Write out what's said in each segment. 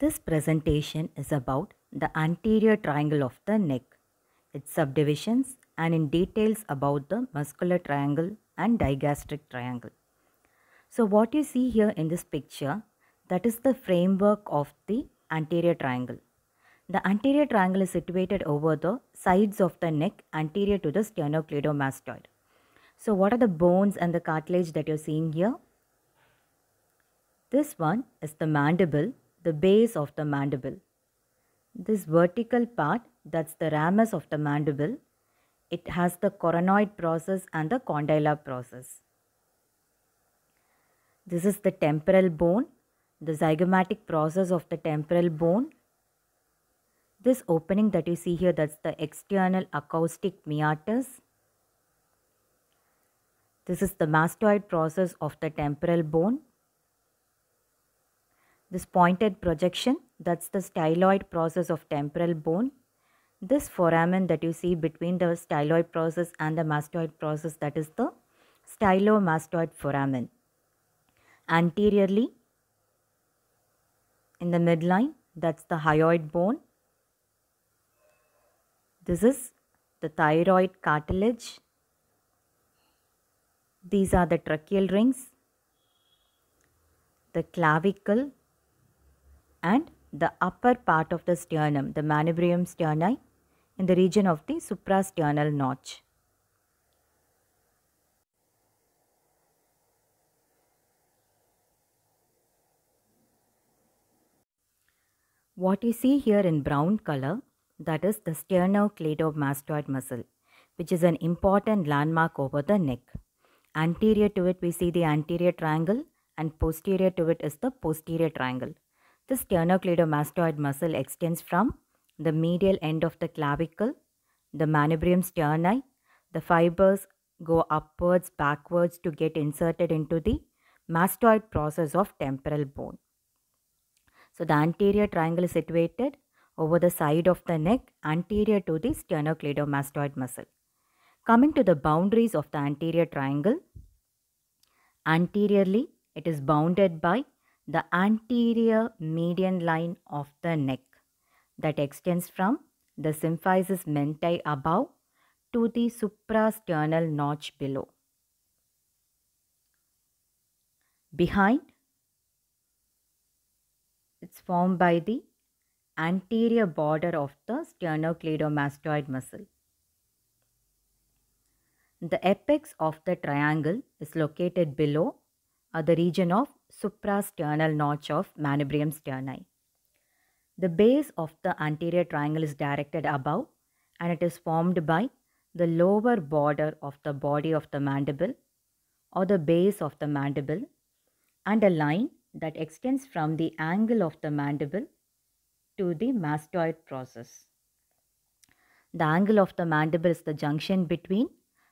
This presentation is about the anterior triangle of the neck, its subdivisions and in details about the muscular triangle and digastric triangle. So what you see here in this picture that is the framework of the anterior triangle. The anterior triangle is situated over the sides of the neck anterior to the sternocleidomastoid. So what are the bones and the cartilage that you're seeing here? This one is the mandible the base of the mandible. This vertical part, that's the ramus of the mandible, it has the coronoid process and the condylar process. This is the temporal bone, the zygomatic process of the temporal bone. This opening that you see here, that's the external acoustic meatus. This is the mastoid process of the temporal bone. This pointed projection, that's the styloid process of temporal bone. This foramen that you see between the styloid process and the mastoid process, that is the stylomastoid foramen. Anteriorly, in the midline, that's the hyoid bone. This is the thyroid cartilage. These are the tracheal rings, the clavicle, and the upper part of the sternum, the manubrium sterni, in the region of the suprasternal notch. What you see here in brown color, that is the sternocleidomastoid muscle, which is an important landmark over the neck. Anterior to it, we see the anterior triangle and posterior to it is the posterior triangle. The sternocleidomastoid muscle extends from the medial end of the clavicle, the manubrium sterni. The fibers go upwards, backwards to get inserted into the mastoid process of temporal bone. So the anterior triangle is situated over the side of the neck anterior to the sternocleidomastoid muscle. Coming to the boundaries of the anterior triangle, anteriorly it is bounded by the anterior median line of the neck that extends from the symphysis menti above to the suprasternal notch below. Behind, it's formed by the anterior border of the sternocleidomastoid muscle. The apex of the triangle is located below are the region of suprasternal notch of manubrium sterni. The base of the anterior triangle is directed above and it is formed by the lower border of the body of the mandible or the base of the mandible and a line that extends from the angle of the mandible to the mastoid process. The angle of the mandible is the junction between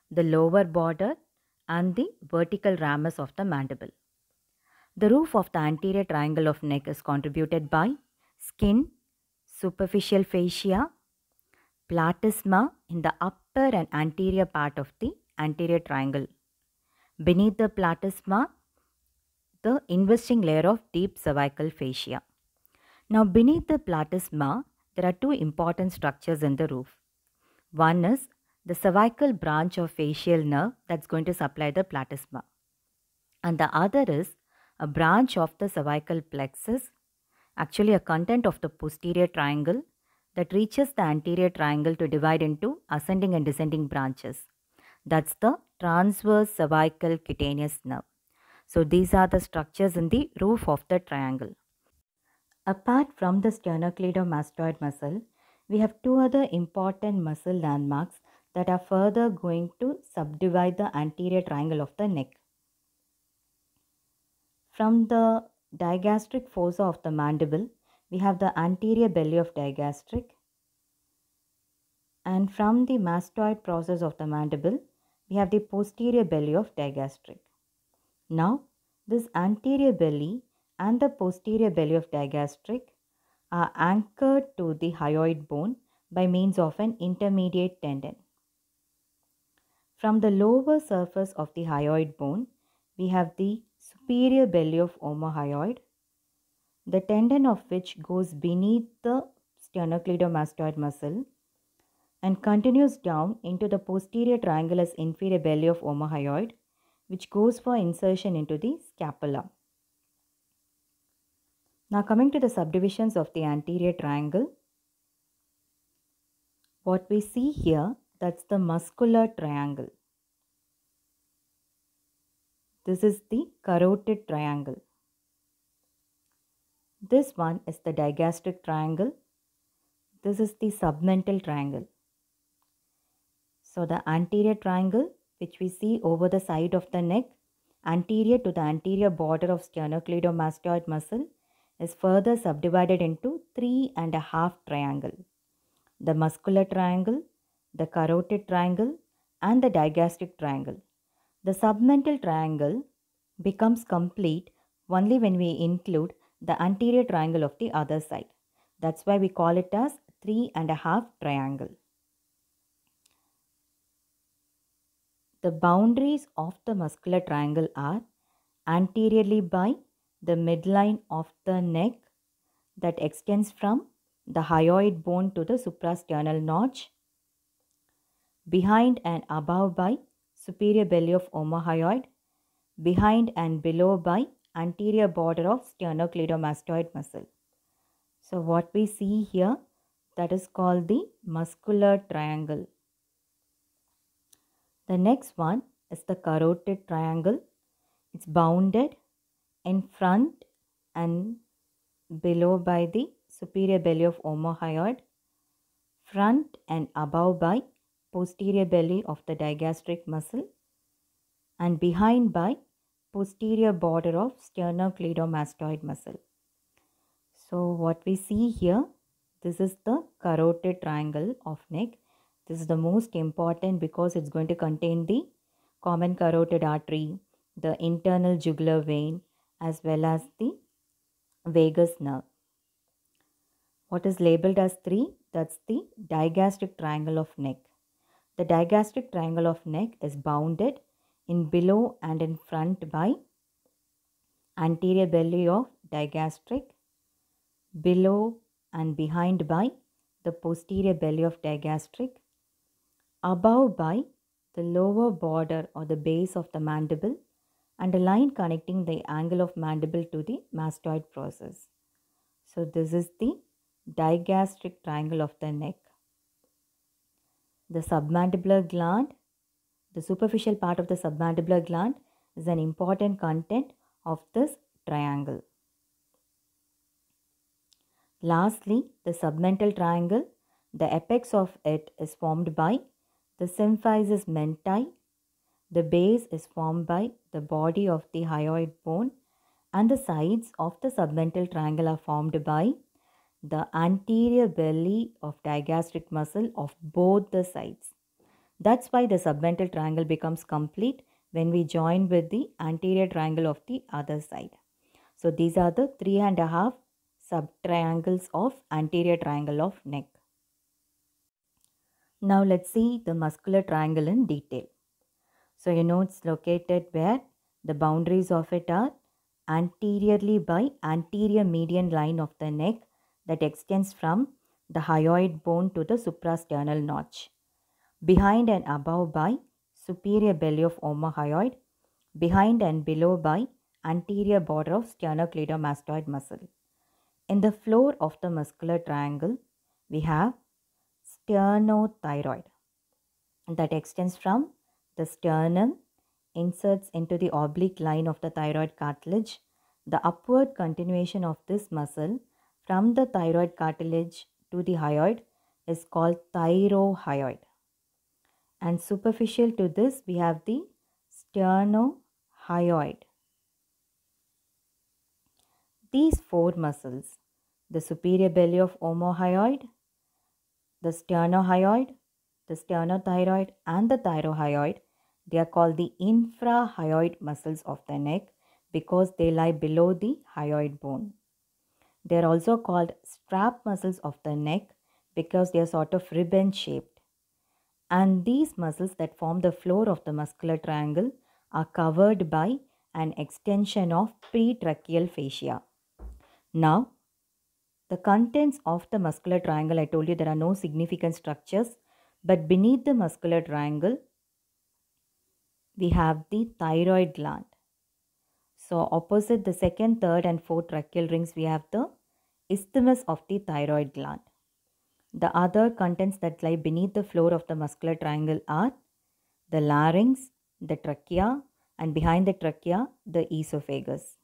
the lower border and the vertical ramus of the mandible. The roof of the anterior triangle of neck is contributed by skin, superficial fascia, platysma in the upper and anterior part of the anterior triangle. Beneath the platysma, the investing layer of deep cervical fascia. Now beneath the platysma, there are two important structures in the roof. One is the cervical branch of facial nerve that's going to supply the platysma. And the other is a branch of the cervical plexus, actually a content of the posterior triangle that reaches the anterior triangle to divide into ascending and descending branches. That's the transverse cervical cutaneous nerve. So these are the structures in the roof of the triangle. Apart from the sternocleidomastoid muscle, we have two other important muscle landmarks that are further going to subdivide the anterior triangle of the neck. From the digastric fossa of the mandible, we have the anterior belly of digastric. And from the mastoid process of the mandible, we have the posterior belly of digastric. Now, this anterior belly and the posterior belly of digastric are anchored to the hyoid bone by means of an intermediate tendon. From the lower surface of the hyoid bone, we have the superior belly of omohyoid, the tendon of which goes beneath the sternocleidomastoid muscle and continues down into the posterior triangulus inferior belly of omohyoid, which goes for insertion into the scapula. Now coming to the subdivisions of the anterior triangle, what we see here that's the muscular triangle. This is the carotid triangle. This one is the digastric triangle. This is the submental triangle. So the anterior triangle which we see over the side of the neck anterior to the anterior border of sternocleidomastoid muscle is further subdivided into three and a half triangle. The muscular triangle, the carotid triangle and the digastric triangle. The submental triangle becomes complete only when we include the anterior triangle of the other side. That's why we call it as three and a half triangle. The boundaries of the muscular triangle are anteriorly by the midline of the neck that extends from the hyoid bone to the suprasternal notch behind and above by superior belly of omohyoid, behind and below by anterior border of sternocleidomastoid muscle. So what we see here that is called the muscular triangle. The next one is the carotid triangle. It's bounded in front and below by the superior belly of omohyoid, front and above by posterior belly of the digastric muscle and behind by posterior border of sternocleidomastoid muscle. So what we see here, this is the carotid triangle of neck. This is the most important because it's going to contain the common carotid artery, the internal jugular vein as well as the vagus nerve. What is labeled as 3? That's the digastric triangle of neck. The digastric triangle of neck is bounded in below and in front by anterior belly of digastric, below and behind by the posterior belly of digastric, above by the lower border or the base of the mandible and a line connecting the angle of mandible to the mastoid process. So this is the digastric triangle of the neck. The submandibular gland, the superficial part of the submandibular gland is an important content of this triangle. Lastly, the submental triangle, the apex of it is formed by the symphysis menti, the base is formed by the body of the hyoid bone and the sides of the submental triangle are formed by the anterior belly of digastric muscle of both the sides. That's why the submental triangle becomes complete when we join with the anterior triangle of the other side. So these are the three and a half subtriangles of anterior triangle of neck. Now let's see the muscular triangle in detail. So you know it's located where the boundaries of it are anteriorly by anterior median line of the neck that extends from the hyoid bone to the suprasternal notch. Behind and above by superior belly of omohyoid, behind and below by anterior border of sternocleidomastoid muscle. In the floor of the muscular triangle, we have sternothyroid that extends from the sternum, inserts into the oblique line of the thyroid cartilage. The upward continuation of this muscle from the thyroid cartilage to the hyoid is called thyrohyoid. And superficial to this, we have the sternohyoid. These four muscles the superior belly of omohyoid, the sternohyoid, the sternothyroid, and the thyrohyoid they are called the infrahyoid muscles of the neck because they lie below the hyoid bone. They are also called strap muscles of the neck because they are sort of ribbon shaped. And these muscles that form the floor of the muscular triangle are covered by an extension of pretracheal fascia. Now, the contents of the muscular triangle, I told you there are no significant structures, but beneath the muscular triangle, we have the thyroid gland. So opposite the second, third and fourth tracheal rings we have the isthmus of the thyroid gland. The other contents that lie beneath the floor of the muscular triangle are the larynx, the trachea and behind the trachea the esophagus.